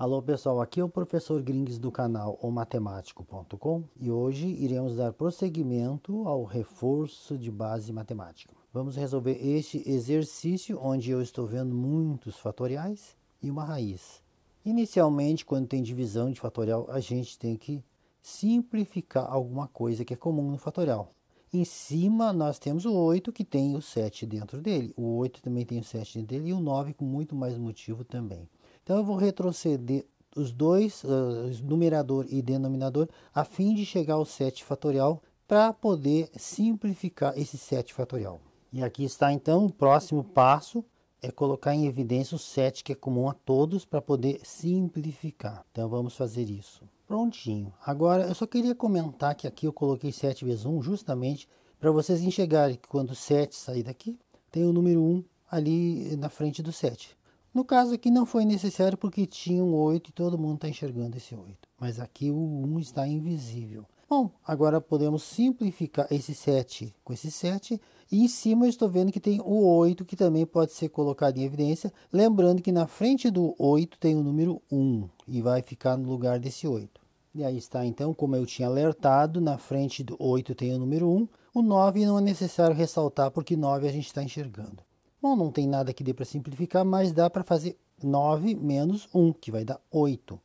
Alô pessoal, aqui é o professor Gringues do canal omatemático.com e hoje iremos dar prosseguimento ao reforço de base matemática. Vamos resolver este exercício onde eu estou vendo muitos fatoriais e uma raiz. Inicialmente, quando tem divisão de fatorial, a gente tem que simplificar alguma coisa que é comum no fatorial. Em cima nós temos o 8 que tem o 7 dentro dele, o 8 também tem o 7 dentro dele e o 9 com muito mais motivo também. Então eu vou retroceder os dois, uh, numerador e denominador, a fim de chegar ao 7 fatorial para poder simplificar esse 7 fatorial. E aqui está então o próximo passo, é colocar em evidência o 7 que é comum a todos para poder simplificar. Então vamos fazer isso. Prontinho. Agora eu só queria comentar que aqui eu coloquei 7 vezes 1 justamente para vocês enxergarem que quando 7 sair daqui, tem o número 1 ali na frente do 7. No caso aqui não foi necessário porque tinha um 8 e todo mundo está enxergando esse 8. Mas aqui o 1 está invisível. Bom, agora podemos simplificar esse 7 com esse 7. E em cima eu estou vendo que tem o 8 que também pode ser colocado em evidência. Lembrando que na frente do 8 tem o número 1 e vai ficar no lugar desse 8. E aí está então, como eu tinha alertado, na frente do 8 tem o número 1. O 9 não é necessário ressaltar porque 9 a gente está enxergando. Bom, não tem nada que dê para simplificar, mas dá para fazer 9 menos 1, que vai dar 8.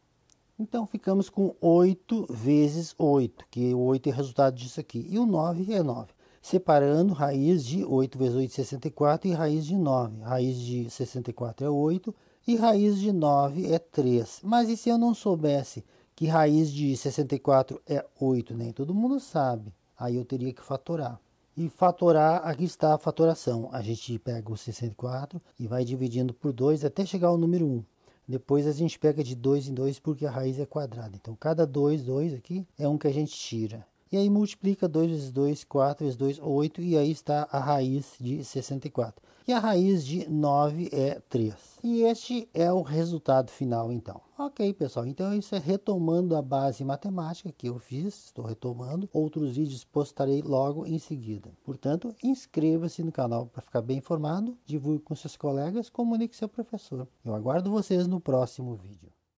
Então, ficamos com 8 vezes 8, que 8 é o resultado disso aqui. E o 9 é 9. Separando raiz de 8 vezes 8 é 64 e raiz de 9. Raiz de 64 é 8 e raiz de 9 é 3. Mas e se eu não soubesse que raiz de 64 é 8? Nem todo mundo sabe. Aí eu teria que fatorar. E fatorar, aqui está a fatoração. A gente pega o 64 e vai dividindo por 2 até chegar ao número 1. Depois a gente pega de 2 em 2 porque a raiz é quadrada. Então cada 2, 2 aqui é um que a gente tira. E aí multiplica 2 vezes 2, 4 vezes 2, 8, e aí está a raiz de 64. E a raiz de 9 é 3. E este é o resultado final, então. Ok, pessoal, então isso é retomando a base matemática que eu fiz, estou retomando. Outros vídeos postarei logo em seguida. Portanto, inscreva-se no canal para ficar bem informado, divulgue com seus colegas, comunique seu professor. Eu aguardo vocês no próximo vídeo.